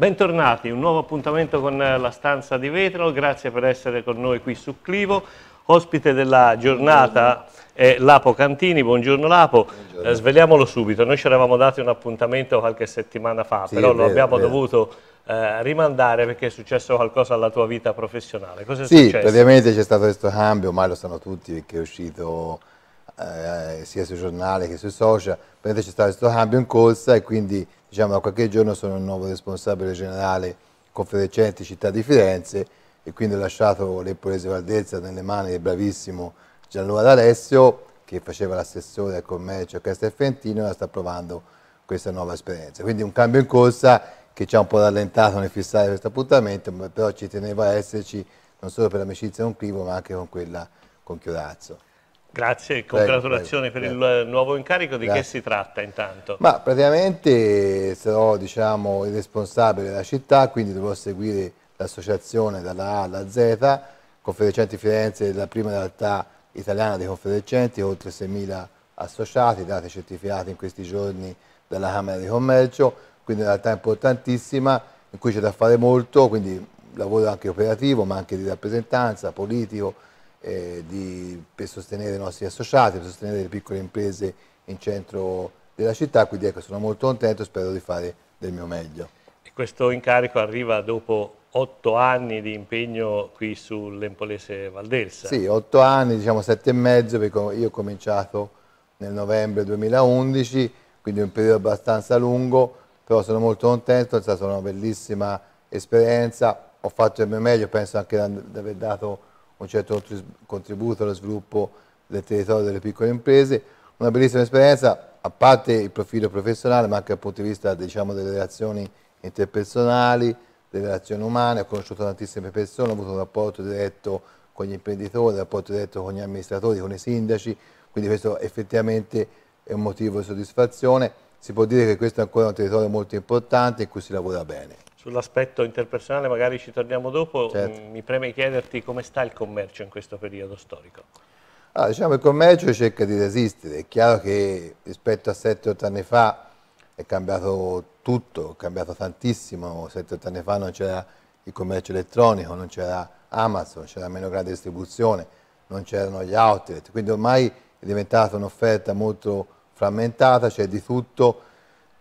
Bentornati, un nuovo appuntamento con eh, la stanza di vetro, grazie per essere con noi qui su Clivo. Ospite della giornata è Lapo Cantini, buongiorno Lapo, buongiorno. Eh, svegliamolo subito, noi ci eravamo dati un appuntamento qualche settimana fa, sì, però vero, lo abbiamo vero. dovuto eh, rimandare perché è successo qualcosa alla tua vita professionale. Cosa è sì, successo? praticamente c'è stato questo cambio, ormai lo sanno tutti perché è uscito eh, sia sui giornali che sui social, praticamente c'è stato questo cambio in corsa e quindi diciamo, da qualche giorno sono il nuovo responsabile generale Confedercenti Città di Firenze e quindi ho lasciato l'Empolese Valdezza nelle mani del bravissimo Gianluca D'Alessio che faceva l'assessore al commercio a Castelfentino e la sta provando questa nuova esperienza. Quindi un cambio in corsa che ci ha un po' rallentato nel fissare questo appuntamento, però ci teneva a esserci non solo per l'amicizia con Clivo ma anche con quella con Chiorazzo. Grazie e congratulazioni prego, prego, per prego. il nuovo incarico. Di Grazie. che si tratta intanto? Ma praticamente sarò diciamo, il responsabile della città, quindi dovrò seguire l'associazione dalla A alla Z, Confedercenti Firenze è la prima realtà italiana dei Confedercenti, oltre 6.000 associati, dati certificati in questi giorni dalla Camera di Commercio, quindi una realtà importantissima in cui c'è da fare molto, quindi lavoro anche operativo ma anche di rappresentanza, politico, eh, di, per sostenere i nostri associati, per sostenere le piccole imprese in centro della città, quindi ecco, sono molto contento e spero di fare del mio meglio. E questo incarico arriva dopo otto anni di impegno qui sull'Empolese Valdelsa. Sì, otto anni, diciamo sette e mezzo, perché io ho cominciato nel novembre 2011, quindi un periodo abbastanza lungo, però sono molto contento, è stata una bellissima esperienza, ho fatto il mio meglio, penso anche di aver dato un certo contributo allo sviluppo del territorio delle piccole imprese, una bellissima esperienza, a parte il profilo professionale, ma anche dal punto di vista diciamo, delle relazioni interpersonali, delle relazioni umane, ho conosciuto tantissime persone, ho avuto un rapporto diretto con gli imprenditori, un rapporto diretto con gli amministratori, con i sindaci, quindi questo effettivamente è un motivo di soddisfazione. Si può dire che questo è ancora un territorio molto importante in cui si lavora bene. Sull'aspetto interpersonale magari ci torniamo dopo, mm, certo. mi preme chiederti come sta il commercio in questo periodo storico. Ah, diciamo il commercio cerca di resistere, è chiaro che rispetto a 7-8 anni fa è cambiato tutto, è cambiato tantissimo, 7-8 anni fa non c'era il commercio elettronico, non c'era Amazon, c'era meno grande distribuzione, non c'erano gli outlet, quindi ormai è diventata un'offerta molto frammentata, c'è di tutto,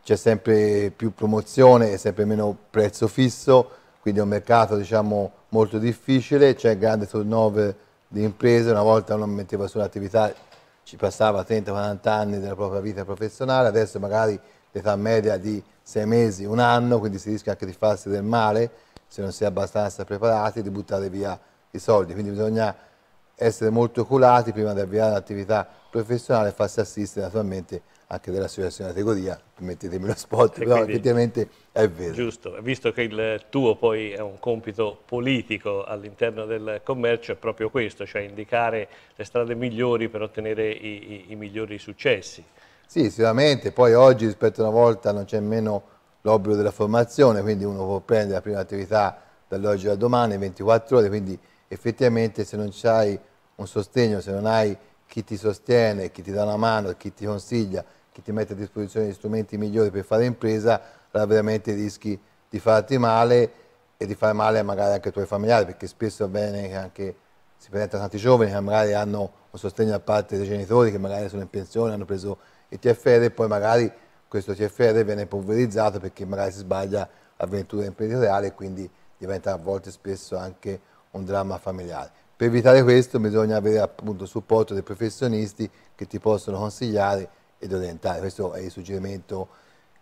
c'è sempre più promozione e sempre meno prezzo fisso, quindi è un mercato diciamo, molto difficile, c'è grande turnover di imprese, una volta uno metteva su un'attività, ci passava 30-40 anni della propria vita professionale, adesso magari l'età media di 6 mesi, un anno, quindi si rischia anche di farsi del male se non si è abbastanza preparati, di buttare via i soldi, quindi bisogna essere molto oculati prima di avviare un'attività professionale e farsi assistere naturalmente anche dell'associazione categoria, mettetemi lo spot, e però effettivamente è vero. Giusto, visto che il tuo poi è un compito politico all'interno del commercio, è proprio questo, cioè indicare le strade migliori per ottenere i, i, i migliori successi. Sì, sicuramente, poi oggi rispetto a una volta non c'è meno l'obbligo della formazione, quindi uno può prendere la prima attività dall'oggi al domani, 24 ore, quindi effettivamente se non hai un sostegno, se non hai chi ti sostiene, chi ti dà una mano, chi ti consiglia, chi ti mette a disposizione gli strumenti migliori per fare impresa, allora veramente rischi di farti male e di fare male magari anche ai tuoi familiari, perché spesso avviene che anche si presentano tanti giovani che magari hanno un sostegno da parte dei genitori, che magari sono in pensione, hanno preso il TFR e poi magari questo TFR viene polverizzato perché magari si sbaglia avventura imprenditoriale e quindi diventa a volte spesso anche un dramma familiare. Per evitare questo bisogna avere appunto supporto dei professionisti che ti possono consigliare ed orientale. Questo è il suggerimento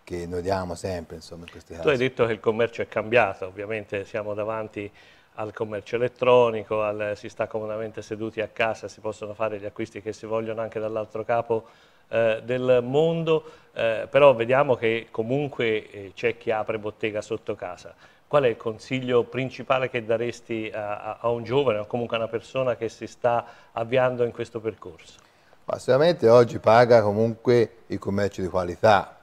che noi diamo sempre insomma, in questi casi. Tu hai detto che il commercio è cambiato, ovviamente siamo davanti al commercio elettronico, al, si sta comodamente seduti a casa, si possono fare gli acquisti che si vogliono anche dall'altro capo eh, del mondo, eh, però vediamo che comunque eh, c'è chi apre bottega sotto casa. Qual è il consiglio principale che daresti a, a, a un giovane o comunque a una persona che si sta avviando in questo percorso? ma sicuramente oggi paga comunque il commercio di qualità,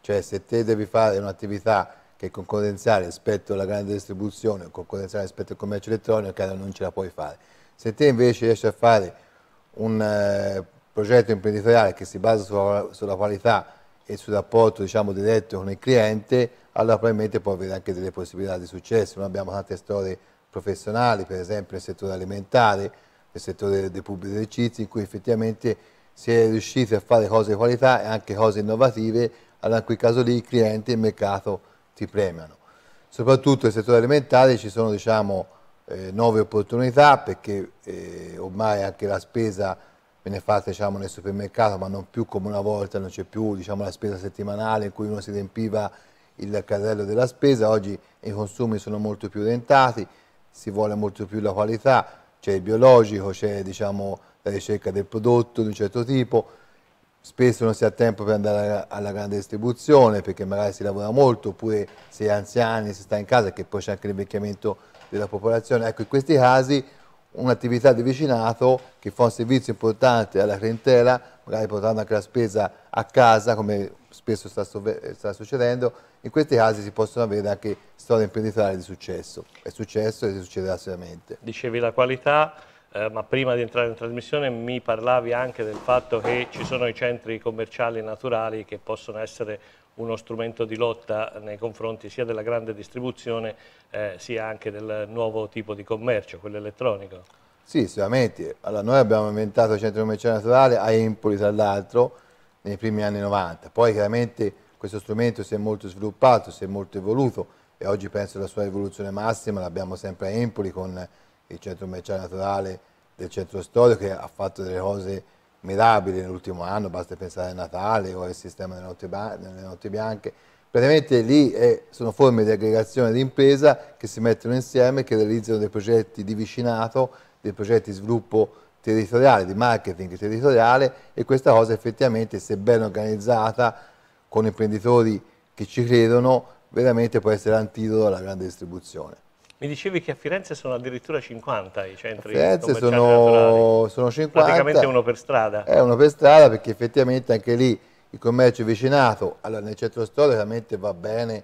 cioè se te devi fare un'attività che è concorrenziale rispetto alla grande distribuzione o concorrenziale rispetto al commercio elettronico, cara, non ce la puoi fare. Se te invece riesci a fare un eh, progetto imprenditoriale che si basa sulla, sulla qualità e sul rapporto diciamo, diretto con il cliente, allora probabilmente può avere anche delle possibilità di successo. Noi abbiamo tante storie professionali, per esempio nel settore alimentare, nel settore dei pubblici esercizi in cui effettivamente si è riusciti a fare cose di qualità e anche cose innovative, allora in quel caso lì i clienti e il mercato ti premiano. Soprattutto nel settore alimentare ci sono diciamo, eh, nuove opportunità perché eh, ormai anche la spesa viene fatta diciamo, nel supermercato ma non più come una volta, non c'è più diciamo, la spesa settimanale in cui uno si riempiva il carrello della spesa, oggi i consumi sono molto più orientati, si vuole molto più la qualità, c'è il biologico, c'è diciamo, la ricerca del prodotto di un certo tipo, spesso non si ha tempo per andare alla, grande distribuzione perché magari si lavora molto, oppure si è anziani, si sta in casa, che poi c'è anche l'invecchiamento della popolazione. Ecco, in questi casi un'attività di vicinato che fa un servizio importante alla clientela, magari portando anche la spesa a casa, come spesso sta, sta, succedendo, in questi casi si possono avere anche storie imprenditoriali di successo. È successo e si succederà seriamente. Dicevi la qualità, eh, ma prima di entrare in trasmissione mi parlavi anche del fatto che ci sono i centri commerciali naturali che possono essere uno strumento di lotta nei confronti sia della grande distribuzione eh, sia anche del nuovo tipo di commercio, quello elettronico. Sì, sicuramente. Allora, noi abbiamo inventato il centro commerciale naturale a Empoli, tra l'altro, nei primi anni 90. Poi chiaramente questo strumento si è molto sviluppato, si è molto evoluto e oggi penso alla sua evoluzione massima, l'abbiamo sempre a Empoli con il centro commerciale naturale del centro storico che ha fatto delle cose mirabili nell'ultimo anno, basta pensare a Natale o al sistema delle notti, delle notti bianche. Praticamente lì è, eh, sono forme di aggregazione di impresa che si mettono insieme, che realizzano dei progetti di vicinato, dei progetti di sviluppo territoriale, di marketing territoriale e questa cosa effettivamente se ben organizzata con imprenditori che ci credono veramente può essere antidoto alla grande distribuzione. Mi dicevi che a Firenze sono addirittura 50 i centri a Firenze sono, sono, 50. Praticamente uno per strada. È eh, uno per strada perché effettivamente anche lì il commercio vicinato, allora nel centro storico veramente va bene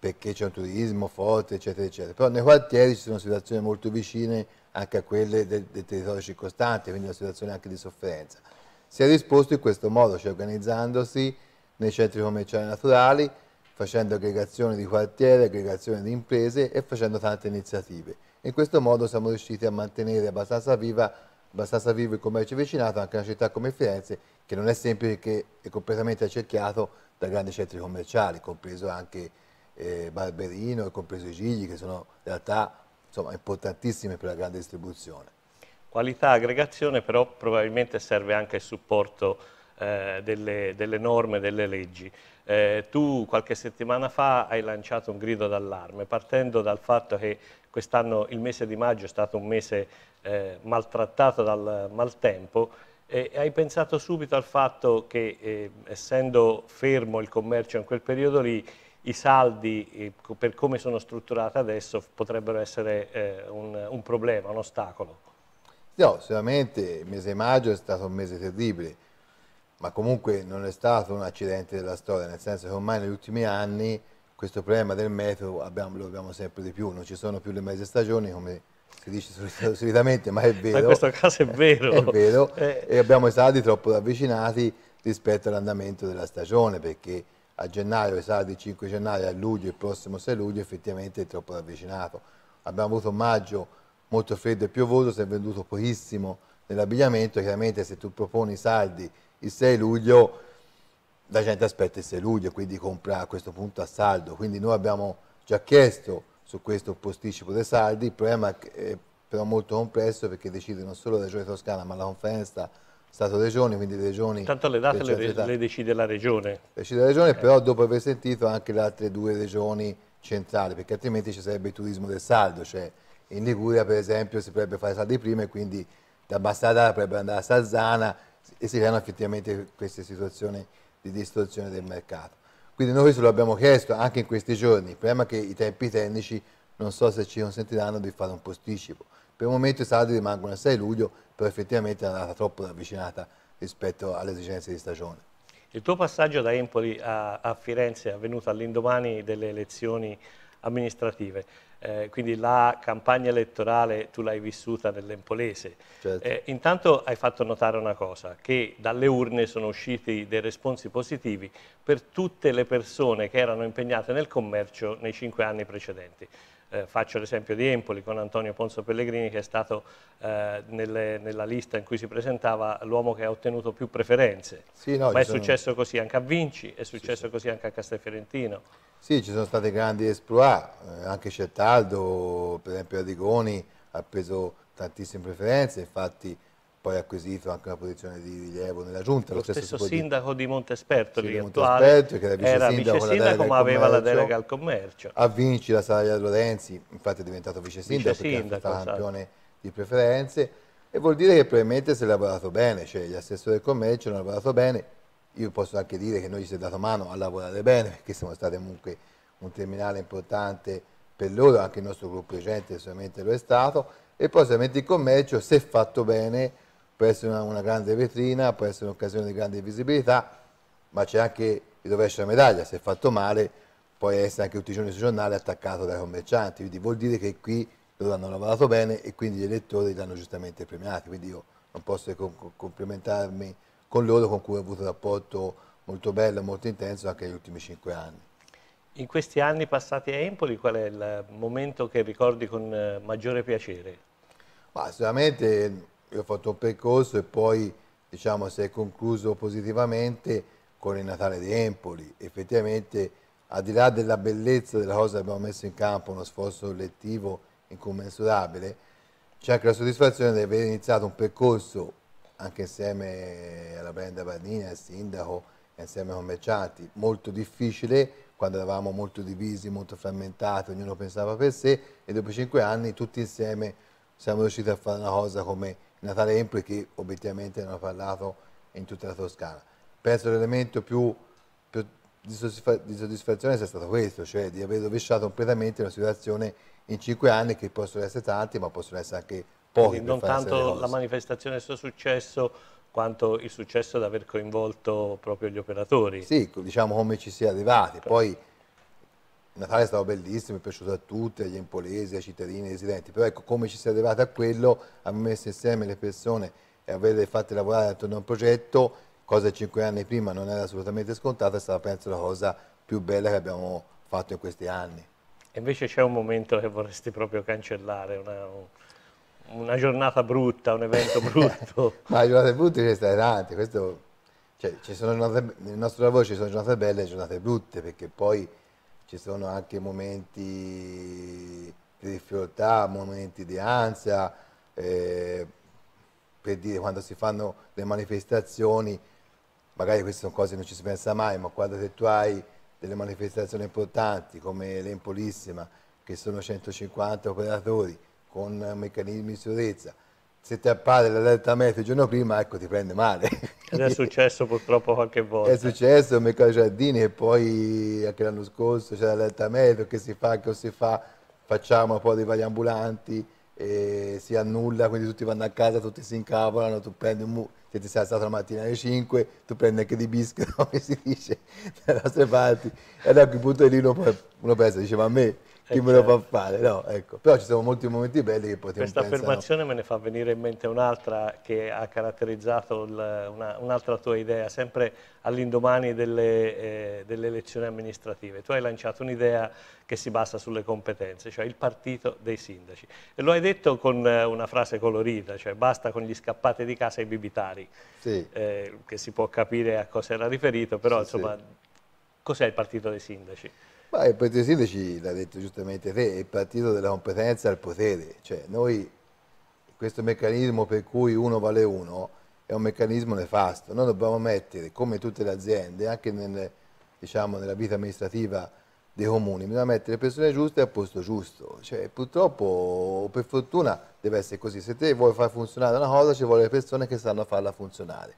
perché c'è un turismo forte eccetera eccetera, però nei quartieri ci sono situazioni molto vicine anche a quelle del, del territorio circostante, quindi una situazione anche di sofferenza. Si è risposto in questo modo, cioè organizzandosi nei centri commerciali naturali, facendo aggregazione di quartiere, aggregazione di imprese e facendo tante iniziative. In questo modo siamo riusciti a mantenere abbastanza, viva, abbastanza vivo il commercio vicinato anche a una città come Firenze, che non è semplice perché è completamente accerchiato da grandi centri commerciali, compreso anche eh, Barberino e compreso i Gigli, che sono in realtà insomma, importantissime per la grande distribuzione. Qualità aggregazione però probabilmente serve anche il supporto eh, delle, delle, norme, delle leggi. Eh, tu qualche settimana fa hai lanciato un grido d'allarme partendo dal fatto che quest'anno il mese di maggio è stato un mese eh, maltrattato dal maltempo eh, hai pensato subito al fatto che eh, essendo fermo il commercio in quel periodo lì i saldi, eh, per come sono strutturati adesso, potrebbero essere eh, un, un, problema, un ostacolo. No, sicuramente il mese maggio è stato un mese terribile, ma comunque non è stato un accidente della storia, nel senso che ormai negli ultimi anni questo problema del meteo abbiamo, lo abbiamo sempre di più, non ci sono più le mezze stagioni come si dice solitamente, ma è vero. Ma in questo caso è vero. è vero, eh. e abbiamo i saldi troppo ravvicinati rispetto all'andamento della stagione, perché a gennaio, sarà il 5 gennaio, a luglio, il prossimo 6 luglio, effettivamente è troppo ravvicinato. Abbiamo avuto maggio molto freddo e piovoso, si è venduto pochissimo nell'abbigliamento, chiaramente se tu proponi i saldi il 6 luglio, la gente aspetta il 6 luglio, quindi compra a questo punto a saldo. Quindi noi abbiamo già chiesto su questo posticipo dei saldi, il problema è però molto complesso perché decide non solo la Regione Toscana ma la conferenza stato regioni, quindi Regioni... Tanto le date le, le, decide la Regione. Decide la Regione, eh. però dopo aver sentito anche le altre due Regioni centrali, perché altrimenti ci sarebbe il turismo del saldo, cioè in Liguria per esempio si potrebbe fare saldi prima e quindi da Bastadara potrebbe andare a Salzana e si creano effettivamente queste situazioni di distorsione del mercato. Quindi noi questo lo abbiamo chiesto anche in questi giorni, il problema è che i tempi tecnici non so se ci consentiranno di fare un posticipo. Per il momento i saldi rimangono a 6 luglio però effettivamente è andata troppo avvicinata rispetto alle esigenze di stagione. Il tuo passaggio da Empoli a, a Firenze è avvenuto all'indomani delle elezioni amministrative, eh, quindi la campagna elettorale tu l'hai vissuta nell'Empolese. Certo. Eh, intanto hai fatto notare una cosa, che dalle urne sono usciti dei responsi positivi per tutte le persone che erano impegnate nel commercio nei cinque anni precedenti eh, faccio l'esempio di Empoli con Antonio Ponzo Pellegrini che è stato eh, nelle, nella lista in cui si presentava l'uomo che ha ottenuto più preferenze. Sì, no, Ma è sono... successo così anche a Vinci, è successo sì, così anche a Castelfiorentino. Sì, ci sono stati grandi esploit, eh, anche Certaldo, per esempio Adigoni ha preso tantissime preferenze, infatti poi ha acquisito anche una posizione di rilievo nella giunta. Lo, lo stesso, stesso sindaco di, di Montespertoli, sì, di Montespertoli che era vice sindaco, vice sindaco ma aveva la delega al commercio. A Vinci la Salaria Lorenzi, infatti è diventato vice sindaco, vice perché sindaco, è esatto. campione di preferenze e vuol dire che probabilmente si è lavorato bene, cioè gli assessori del commercio hanno lavorato bene, io posso anche dire che noi ci si è dato mano a lavorare bene perché siamo stati comunque un terminale importante per loro, anche il nostro gruppo di gente sicuramente lo è stato e poi sicuramente il commercio se fatto bene può essere una, una grande vetrina, può essere un'occasione di grande visibilità, ma c'è anche il rovescio la medaglia, se è fatto male può essere anche tutti i giorni sui giornali attaccato dai commercianti, quindi vuol dire che qui loro hanno lavorato bene e quindi gli elettori li hanno giustamente premiati, quindi io non posso che complimentarmi con loro con cui ho avuto un rapporto molto bello, molto intenso anche negli ultimi cinque anni. In questi anni passati a Empoli qual è il momento che ricordi con eh, maggiore piacere? Ma, sicuramente ho fatto un percorso e poi diciamo, si è concluso positivamente con il Natale di Empoli. Effettivamente, al di là della bellezza della cosa che abbiamo messo in campo, uno sforzo collettivo incommensurabile, c'è anche la soddisfazione di aver iniziato un percorso anche insieme alla Brenda Bardini, al sindaco e insieme ai commercianti, molto difficile quando eravamo molto divisi, molto frammentati, ognuno pensava per sé e dopo cinque anni tutti insieme siamo riusciti a fare una cosa come Natale Empoli che obiettivamente non ha parlato in tutta la Toscana. Penso che l'elemento più, più di, soddisfa di, soddisfazione sia stato questo, cioè di aver rovesciato completamente una situazione in cinque anni che possono essere tanti ma possono essere anche pochi. Quindi non tanto la manifestazione del suo successo quanto il successo di aver coinvolto proprio gli operatori. Sì, diciamo come ci si è arrivati. Ecco. Poi Natale è stato bellissimo, è piaciuto a tutti, agli impolesi, ai cittadini, ai residenti, però ecco come ci si è arrivati a quello, abbiamo messo insieme le persone e averle fatte lavorare attorno a un progetto, cosa cinque anni prima non era assolutamente scontata, è stata penso la cosa più bella che abbiamo fatto in questi anni. E invece c'è un momento che vorresti proprio cancellare, una, una giornata brutta, un evento brutto. Ma le giornate brutte ce ne sono tante, questo, cioè, ci sono giornate, nel nostro lavoro ci sono giornate belle e giornate brutte, perché poi ci sono anche momenti di difficoltà, momenti di ansia, eh, per dire quando si fanno le manifestazioni, magari queste sono cose che non ci si pensa mai, ma quando tu hai delle manifestazioni importanti come l'Empolissima, che sono 150 operatori con meccanismi di sicurezza, se ti appare la delta meteo il giorno prima, ecco, ti prende male. Ed è successo purtroppo qualche volta. È successo a Michele Giardini e poi anche l'anno scorso c'era la delta meteo, che si fa, che non si fa, facciamo un po' dei vari ambulanti, si annulla, quindi tutti vanno a casa, tutti si incavolano, tu prendi un muro se ti sei alzato la mattina alle 5, tu prendi anche di bisca, come si dice, dalle nostre parti. E da quel punto lì uno, uno pensa, diceva a me, chi me lo fa fare? No, ecco. Però ci sono molti momenti belli che potremmo Questa pensano... affermazione me ne fa venire in mente un'altra che ha caratterizzato un'altra tua idea, sempre all'indomani delle, eh, delle, elezioni amministrative. Tu hai lanciato un'idea che si basa sulle competenze, cioè il partito dei sindaci. E lo hai detto con eh, una frase colorita, cioè basta con gli scappati di casa e i bibitari, sì. eh, che si può capire a cosa era riferito, però sì, insomma sì. cos'è il partito dei sindaci? Ma il Partito Sindaci, l'ha detto giustamente te, è il partito della competenza al potere. Cioè, noi, questo meccanismo per cui uno vale uno è un meccanismo nefasto. Noi dobbiamo mettere, come tutte le aziende, anche nel, diciamo, nella vita amministrativa dei comuni, bisogna mettere le persone giuste al posto giusto. Cioè, purtroppo, per fortuna, deve essere così. Se te vuoi far funzionare una cosa, ci vogliono le persone che sanno farla funzionare.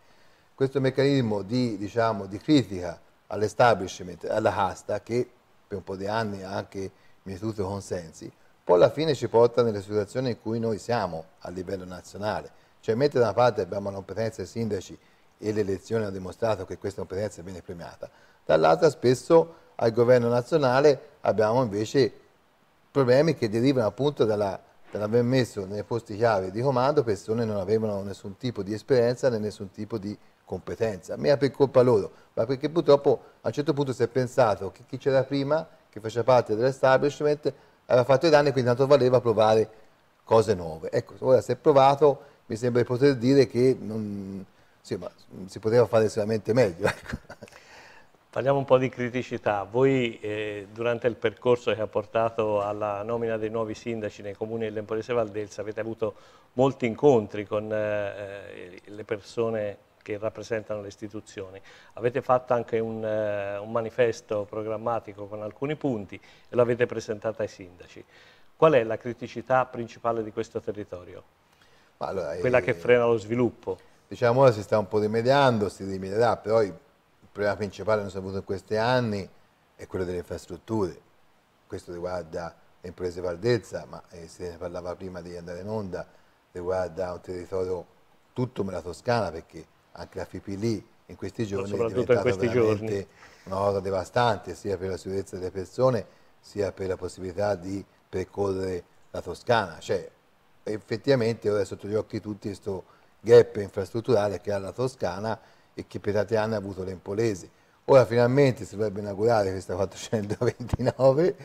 Questo meccanismo di, diciamo, di critica all'establishment, alla casta, che per un po' di anni anche mi è tutto Consensi, poi alla fine ci porta nelle situazioni in cui noi siamo a livello nazionale. Cioè mentre da una parte abbiamo la competenza dei sindaci e le elezioni hanno dimostrato che questa competenza viene premiata, dall'altra spesso al governo nazionale abbiamo invece problemi che derivano appunto dalla per aver messo nei posti chiave di comando persone che non avevano nessun tipo di esperienza né nessun tipo di competenza, mea per colpa loro, ma perché purtroppo a un certo punto si è pensato che chi c'era prima, che faceva parte dell'establishment, aveva fatto i danni e quindi tanto valeva provare cose nuove. Ecco, ora si è provato, mi sembra di poter dire che non, sì, si poteva fare sicuramente meglio. Ecco. Parliamo un po' di criticità. Voi eh, durante il percorso che ha portato alla nomina dei nuovi sindaci nei comuni dell'Emporese Valdelsa avete avuto molti incontri con eh, le persone che rappresentano le istituzioni. Avete fatto anche un, eh, un manifesto programmatico con alcuni punti e l'avete presentato ai sindaci. Qual è la criticità principale di questo territorio? Allora, Quella eh, che frena lo sviluppo? Diciamo ora si sta un po' rimediando, si rimedierà, però problema principale che abbiamo avuto in questi anni è quello delle infrastrutture. Questo riguarda le imprese Valdezza, ma eh, se ne parlava prima di andare in onda, riguarda un territorio tutto la Toscana, perché anche la Fipilì in questi giorni è diventata veramente giorni. una cosa devastante, sia per la sicurezza delle persone, sia per la possibilità di percorrere la Toscana. Cioè, effettivamente ora è sotto gli occhi di tutti questo gap infrastrutturale che ha la Toscana e che per tanti anni ha avuto l'Empolese. Ora finalmente si dovrebbe inaugurare questa 429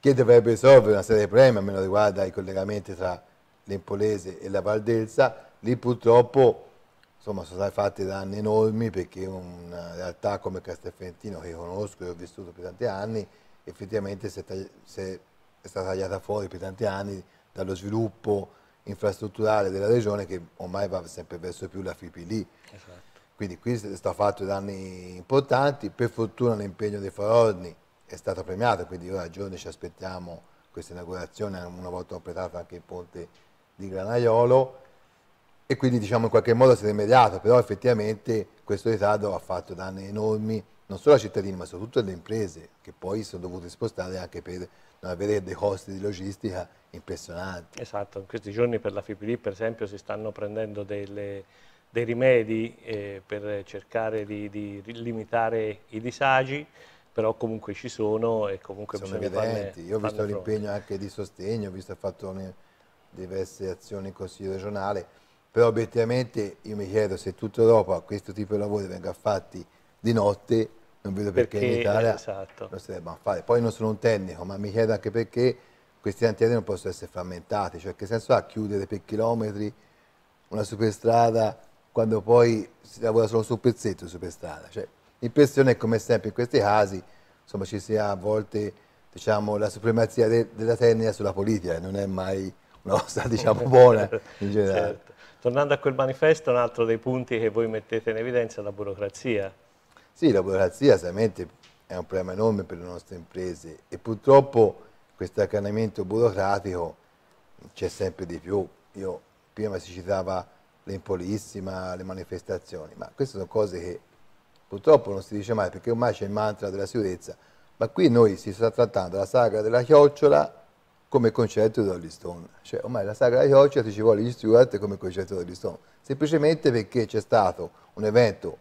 che dovrebbe risolvere una serie di problemi a meno riguarda i collegamenti tra l'Empolese e la Valdelsa. Lì purtroppo insomma, sono stati fatti danni enormi perché una realtà come Castelfentino che conosco e ho vissuto per tanti anni effettivamente si è, si è stata tagliata fuori per tanti anni dallo sviluppo infrastrutturale della regione che ormai va sempre verso più la FIPI lì. Esatto. Quindi qui è stato fatto danni importanti, per fortuna l'impegno dei Fororni è stato premiato, quindi ora a giorni ci aspettiamo questa inaugurazione, una volta completato anche il ponte di Granaiolo e quindi diciamo in qualche modo si è rimediato, però effettivamente questo ritardo ha fatto danni enormi non solo ai cittadini ma soprattutto alle imprese che poi si sono dovute spostare anche per non avere dei costi di logistica impressionanti. Esatto, in questi giorni per la Fipilì per esempio si stanno prendendo delle dei rimedi eh, per cercare di, di, limitare i disagi, però comunque ci sono e comunque sono bisogna evidenti. Farne, Io ho visto l'impegno anche di sostegno, ho visto fatto un, diverse azioni in Consiglio regionale, però obiettivamente io mi chiedo se tutta Europa questo tipo di lavori venga fatti di notte, non vedo perché, perché in Italia eh, esatto. non si debbano fare. Poi non sono un tecnico, ma mi chiedo anche perché questi cantieri non possono essere frammentati, cioè che senso ha chiudere per chilometri una superstrada quando poi si lavora solo su un pezzetto su per strada. Cioè, l'impressione è come sempre in questi casi, insomma, ci sia a volte diciamo, la supremazia de della tecnica sulla politica, non è mai una cosa diciamo, buona in certo. generale. Certo. Tornando a quel manifesto, un altro dei punti che voi mettete in evidenza è la burocrazia. Sì, la burocrazia ovviamente è un problema enorme per le nostre imprese e purtroppo questo accanimento burocratico c'è sempre di più. Io prima si citava l'impolissima, le manifestazioni, ma queste sono cose che purtroppo non si dice mai perché ormai c'è il mantra della sicurezza, ma qui noi si sta trattando la sagra della chiocciola come concetto di Dolly Stone, cioè ormai la sagra della chiocciola ti ci vuole gli Stuart come concetto di Dolly Stone, semplicemente perché c'è stato un evento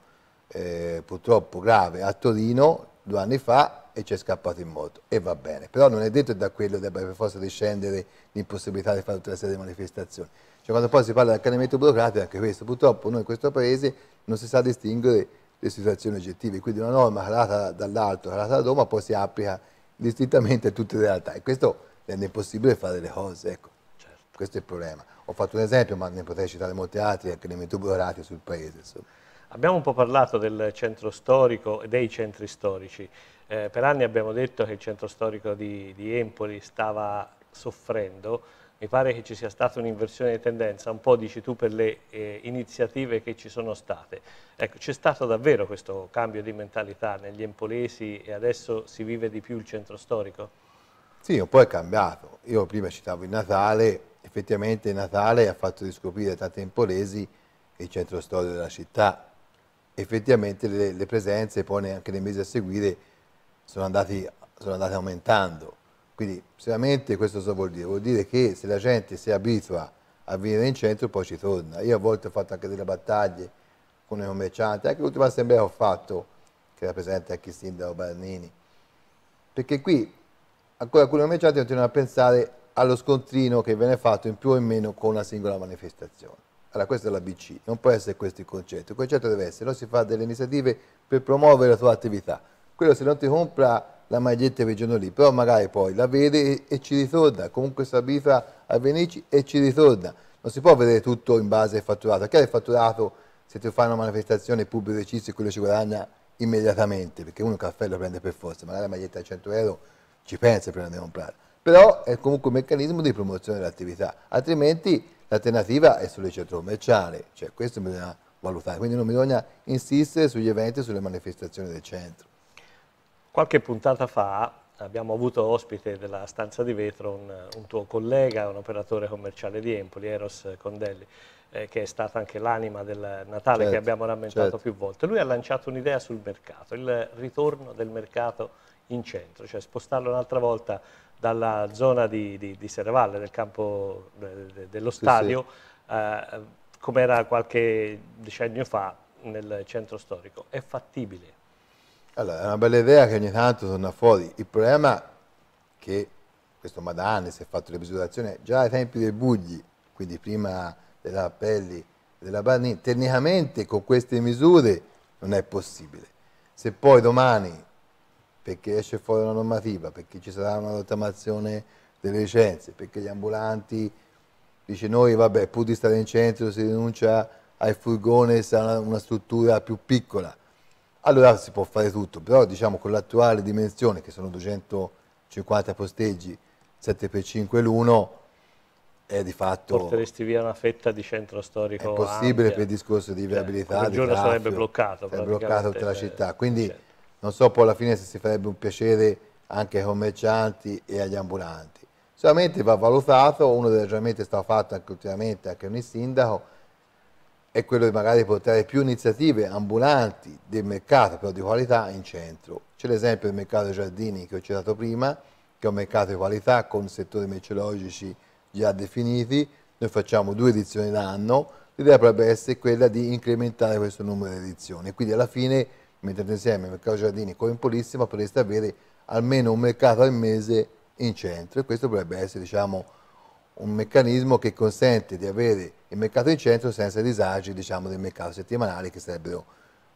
eh, purtroppo grave a Torino due anni fa e ci è scappato in moto e va bene, però non è detto che da quello debba per forza discendere l'impossibilità di fare tutta la serie di manifestazioni. Cioè, quando poi si parla di accanimento burocratico, è anche questo, purtroppo noi in questo Paese non si sa distinguere le situazioni oggettive, quindi una norma calata dall'alto, calata da Roma, poi si applica distintamente a tutte le realtà e questo rende impossibile fare le cose, ecco. certo. questo è il problema. Ho fatto un esempio, ma ne potrei citare molti altri, accanimento burocratico sul Paese. Insomma. Abbiamo un po' parlato del centro storico e dei centri storici. Eh, per anni abbiamo detto che il centro storico di, di Empoli stava soffrendo, mi pare che ci sia stata un'inversione di tendenza, un po' dici tu per le eh, iniziative che ci sono state. Ecco, c'è stato davvero questo cambio di mentalità negli empolesi e adesso si vive di più il centro storico? Sì, un po' è cambiato. Io prima citavo il Natale, effettivamente il Natale ha fatto riscoprire tanti empolesi il centro storico della città. Effettivamente le, le presenze poi anche nei mesi a seguire sono, sono andate aumentando quindi sicuramente questo cosa vuol dire? Vuol dire che se la gente si abitua a venire in centro poi ci torna. Io a volte ho fatto anche delle battaglie con i commercianti, anche l'ultima assemblea che ho fatto, che rappresenta anche il sindaco Barnini, perché qui ancora alcuni commercianti continuano a pensare allo scontrino che viene fatto in più o in meno con una singola manifestazione. Allora, questa è la BC, non può essere questo il concetto. Il concetto deve essere, no? si fa delle iniziative per promuovere la tua attività. Quello se non ti compra la maglietta quel giorno lì, però magari poi la vede e, e ci ritorna, comunque si abifa a Venici e ci ritorna. Non si può vedere tutto in base al fatturato, chiaro il fatturato se ti fa una manifestazione pubblico esercizio quello ci guadagna immediatamente, perché uno il caffè lo prende per forza, magari la maglietta a 100 euro ci pensa prima di comprare, però è comunque un meccanismo di promozione dell'attività, altrimenti l'alternativa è sulle il centro commerciale, cioè questo bisogna valutare, quindi non bisogna insistere sugli eventi e sulle manifestazioni del centro. Qualche puntata fa abbiamo avuto ospite della stanza di vetro un, un tuo collega, un operatore commerciale di Empoli, Eros Condelli, eh, che è stata anche l'anima del Natale certo, che abbiamo rammentato certo. più volte. Lui ha lanciato un'idea sul mercato, il ritorno del mercato in centro, cioè spostarlo un'altra volta dalla zona di, di, di Serravalle, del campo de, de, dello stadio, sì, sì. eh, come era qualche decennio fa nel centro storico. È fattibile? Allora, è una bella idea che ogni tanto torna fuori. Il problema è che questo ma si è fatto le l'episodazione già ai tempi dei Bugli, quindi prima della Pelli della Barnini, tecnicamente con queste misure non è possibile. Se poi domani, perché esce fuori una normativa, perché ci sarà una rottamazione delle licenze, perché gli ambulanti dice noi vabbè pur di stare in centro si rinuncia al furgone, sarà una struttura più piccola, allora si può fare tutto, però diciamo con l'attuale dimensione, che sono 250 posteggi, 7x5 l'uno, è di fatto... Porteresti via una fetta di centro storico È possibile ampia. per il discorso di cioè, viabilità, cioè, di giorno traffico, sarebbe bloccato. Sarebbe bloccato tutta la città, cioè, quindi certo. non so poi alla fine se si farebbe un piacere anche ai commercianti e agli ambulanti. Solamente va valutato, uno dei ragionamenti è stato fatto anche ultimamente anche con il sindaco, è quello di magari portare più iniziative ambulanti del mercato, però di qualità, in centro. C'è l'esempio del mercato dei Giardini che ho citato prima, che è un mercato di qualità con settori merceologici già definiti, noi facciamo due edizioni l'anno, l'idea potrebbe essere quella di incrementare questo numero di edizioni, quindi alla fine mettendo insieme il mercato dei Giardini con Polissima potreste avere almeno un mercato al mese in centro e questo potrebbe essere diciamo, un meccanismo che consente di avere il mercato in centro senza i disagi diciamo, del mercato settimanale che sarebbero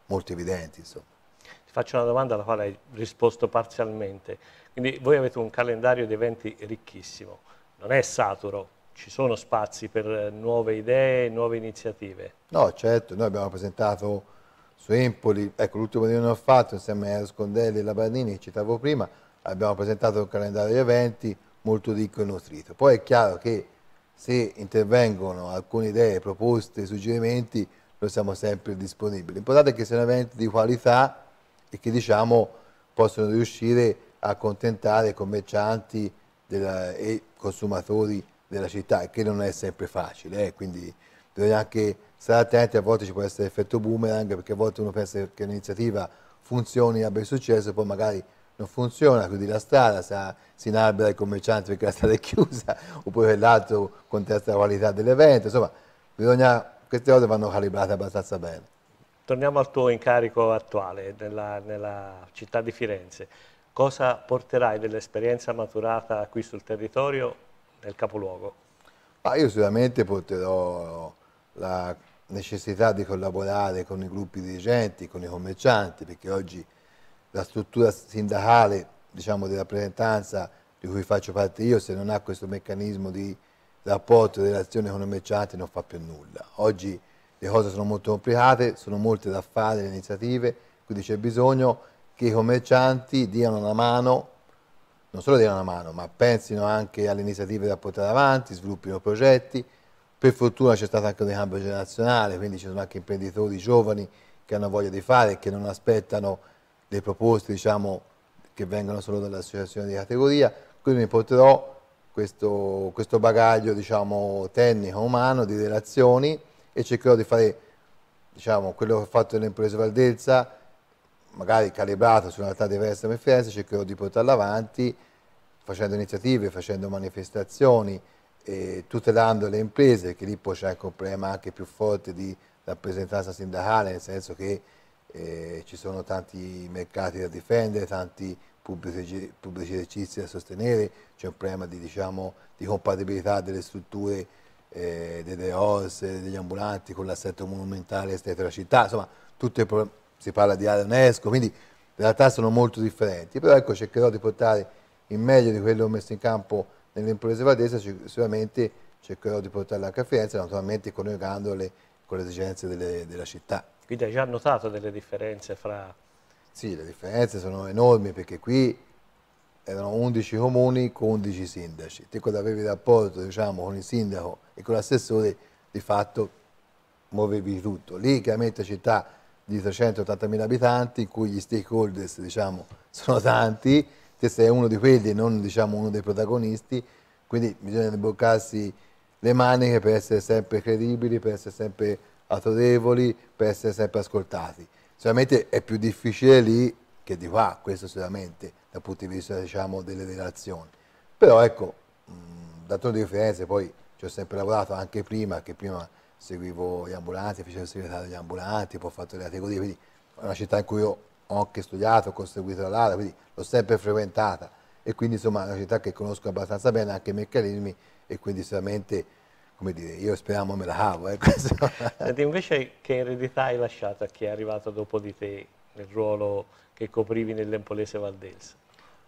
molto evidenti. Insomma. Ti faccio una domanda alla quale hai risposto parzialmente. Quindi voi avete un calendario di eventi ricchissimo, non è saturo, ci sono spazi per nuove idee, nuove iniziative? No, certo, noi abbiamo presentato su Empoli, ecco l'ultimo di noi ho fatto insieme a Scondelli e Labardini che citavo prima, abbiamo presentato un calendario di eventi, molto ricco e nutrito. Poi è chiaro che se intervengono alcune idee, proposte, suggerimenti, noi siamo sempre disponibili. L'importante è che siano eventi di qualità e che diciamo possono riuscire a accontentare commercianti della, e consumatori della città, che non è sempre facile, eh? quindi bisogna anche stare attenti, a volte ci può essere effetto boomerang, perché a volte uno pensa che un'iniziativa funzioni, abbia successo, poi magari non funziona, quindi la strada sa, si inalbera il commerciante perché la strada è chiusa, oppure l'altro contesta la qualità dell'evento, insomma, bisogna, queste cose vanno calibrate abbastanza bene. Torniamo al tuo incarico attuale nella, nella città di Firenze. Cosa porterai dell'esperienza maturata qui sul territorio nel capoluogo? Ma io sicuramente porterò la necessità di collaborare con i gruppi dirigenti, con i commercianti, perché oggi la struttura sindacale diciamo, di rappresentanza di cui faccio parte io, se non ha questo meccanismo di rapporto e relazione con i mercianti non fa più nulla. Oggi le cose sono molto complicate, sono molte da fare le iniziative, quindi c'è bisogno che i commercianti diano una mano, non solo diano una mano, ma pensino anche alle iniziative da portare avanti, sviluppino progetti. Per fortuna c'è stato anche un cambio generazionale, quindi ci sono anche imprenditori giovani che hanno voglia di fare, e che non aspettano dei proposti diciamo, che vengono solo dall'associazione di categoria, quindi mi porterò questo, questo bagaglio diciamo, tecnico, umano, di relazioni e cercherò di fare diciamo, quello che ho fatto nell'impresa Valdezza, magari calibrato su una realtà diversa come Firenze, cercherò di portarla avanti facendo iniziative, facendo manifestazioni, tutelando le imprese, che lì poi c'è anche un problema anche più forte di rappresentanza sindacale, nel senso che eh, ci sono tanti mercati da difendere, tanti pubblici, esercizi da sostenere, c'è un problema di, diciamo, di compatibilità delle strutture eh, delle OS, degli ambulanti con l'assetto monumentale esterno della città, insomma tutte si parla di area UNESCO, quindi in realtà sono molto differenti, però ecco cercherò di portare il meglio di quello messo in campo nell'impresa valdese, sicuramente cercherò di portarla anche a Firenze, naturalmente coniugandole con le esigenze delle, della città. Quindi hai già notato delle differenze fra... Sì, le differenze sono enormi perché qui erano 11 comuni con 11 sindaci. Te quando avevi rapporto diciamo, con il sindaco e con l'assessore, di fatto muovevi tutto. Lì chiaramente città di 380.000 abitanti in cui gli stakeholders diciamo, sono tanti, te sei uno di quelli e non diciamo, uno dei protagonisti, quindi bisogna imboccarsi le maniche per essere sempre credibili, per essere sempre autorevoli per essere sempre ascoltati. Sicuramente è più difficile lì che di qua, questo sicuramente, dal punto di vista diciamo, delle relazioni. Però ecco, mm, d'altronde di Firenze poi ci ho sempre lavorato anche prima, che prima seguivo gli ambulanti, facevo il segretario degli ambulanti, poi ho fatto le categorie, quindi è una città in cui io ho anche studiato, ho conseguito la l'area, quindi l'ho sempre frequentata e quindi insomma è una città che conosco abbastanza bene anche i meccanismi e quindi sicuramente come dire, io speriamo me la cavo. Eh, Senti, invece che eredità hai lasciato a chi è arrivato dopo di te nel ruolo che coprivi nell'Empolese Valdelsa?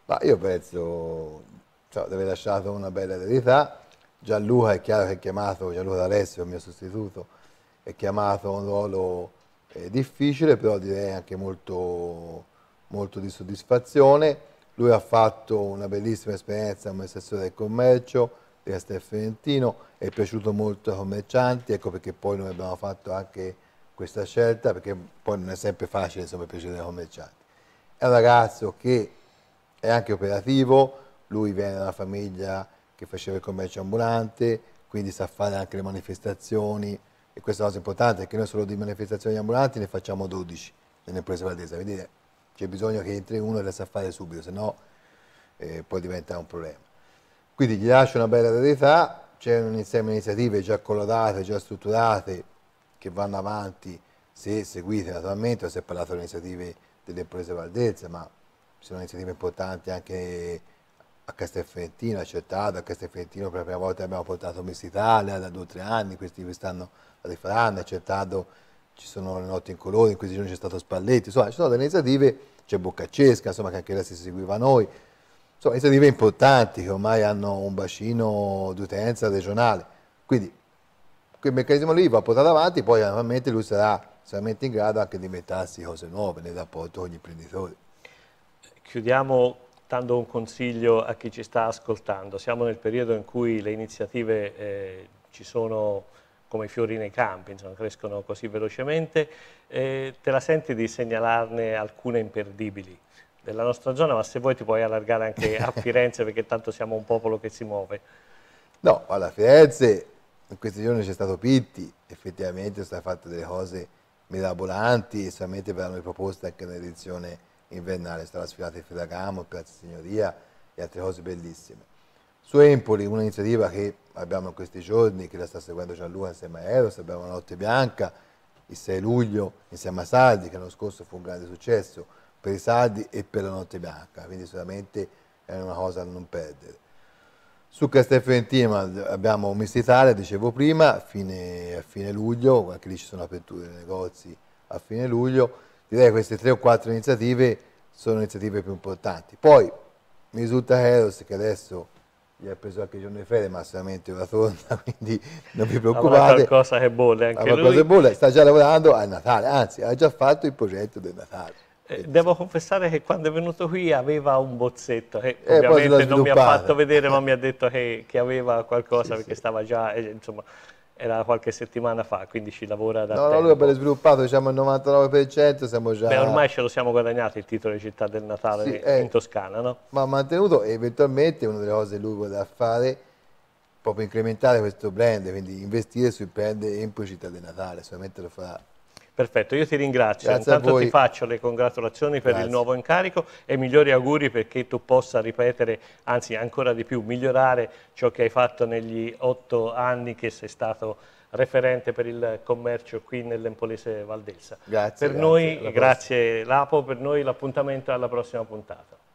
Ma io penso cioè, di aver lasciato una bella eredità. Gianluca è chiaro che è chiamato, Gianluca D'Alessio, il mio sostituto, è chiamato a un ruolo eh, difficile, però direi anche molto, molto di soddisfazione. Lui ha fatto una bellissima esperienza come assessore del commercio, Trieste e Fiorentino, è piaciuto molto a Commercianti, ecco perché poi noi abbiamo fatto anche questa scelta, perché poi non è sempre facile insomma, piacere a Commercianti. È un ragazzo che è anche operativo, lui viene da una famiglia che faceva il commercio ambulante, quindi sa fare anche le manifestazioni e questa è una cosa importante, perché noi solo di manifestazioni ambulanti ne facciamo 12 nell'impresa valdese, quindi c'è bisogno che entri uno e le sa fare subito, se no eh, poi diventa un problema. Quindi gli lascio una bella eredità, c'è un insieme di iniziative già collaudate, già strutturate, che vanno avanti se seguite naturalmente, si è parlato delle iniziative delle imprese Valdelsa, ma ci sono iniziative importanti anche a Castelfentino, a Certado, a Castelfentino per la prima volta abbiamo portato Miss Italia da due o tre anni, questi quest'anno la rifaranno, a Certado ci sono le notti in colore, in questi giorni c'è stato Spalletti, insomma ci sono delle iniziative, c'è Boccaccesca, insomma che anche lei si seguiva a noi, Insomma, iniziative importanti che ormai hanno un bacino di utenza regionale. Quindi quel meccanismo lì va portato avanti, poi naturalmente lui sarà sicuramente in grado anche di inventarsi cose nuove nel rapporto con gli imprenditori. Chiudiamo dando un consiglio a chi ci sta ascoltando. Siamo nel periodo in cui le iniziative eh, ci sono come i fiori nei campi, insomma, crescono così velocemente. Eh, te la senti di segnalarne alcune imperdibili? della nostra zona, ma se vuoi ti puoi allargare anche a Firenze perché tanto siamo un popolo che si muove. No, alla Firenze in questi giorni c'è stato Pitti, effettivamente sono state fatte delle cose mirabolanti e sicuramente verranno riproposte anche nell'edizione invernale, sarà sfilata il Ferragamo, Piazza Signoria e altre cose bellissime. Su Empoli, un'iniziativa che abbiamo in questi giorni, che la sta seguendo Gianluca insieme a Eros, abbiamo la Notte Bianca, il 6 luglio insieme a Sardi, che l'anno scorso fu un grande successo, per i saldi e per la notte bianca, quindi solamente è una cosa da non perdere. Su Castel Fiorentino abbiamo Miss Italia, dicevo prima, a fine, a fine luglio, anche lì ci sono aperture dei negozi a fine luglio, direi che queste tre o quattro iniziative sono iniziative più importanti. Poi mi risulta Eros che adesso gli ha preso anche il giorno di ferie, ma sicuramente ora torna, quindi non vi preoccupate. Avrà qualcosa che bolle anche Avrà lui. Qualcosa che bolle, sta già lavorando al Natale, anzi ha già fatto il progetto del Natale. Eh, devo confessare che quando è venuto qui aveva un bozzetto che eh, ovviamente non mi ha fatto vedere ma mi ha detto che, che aveva qualcosa sì, perché sì. stava già, eh, insomma, era qualche settimana fa, quindi ci lavora da No, tempo. no, lui è ben sviluppato, diciamo il 99%, siamo già... Beh, ormai ce lo siamo guadagnati il titolo di Città del Natale sì, eh, in Toscana, no? Ma ha mantenuto e eventualmente una delle cose lui voleva fare proprio incrementare questo brand, quindi investire sui brand in Città del Natale, solamente lo fa Perfetto, io ti ringrazio. Grazie Intanto ti faccio le congratulazioni per Grazie. il nuovo incarico e migliori auguri perché tu possa ripetere, anzi ancora di più, migliorare ciò che hai fatto negli otto anni che sei stato referente per il commercio qui nell'Empolese Valdelsa. Grazie. Per grazie, noi, grazie Lapo, per noi l'appuntamento alla prossima puntata.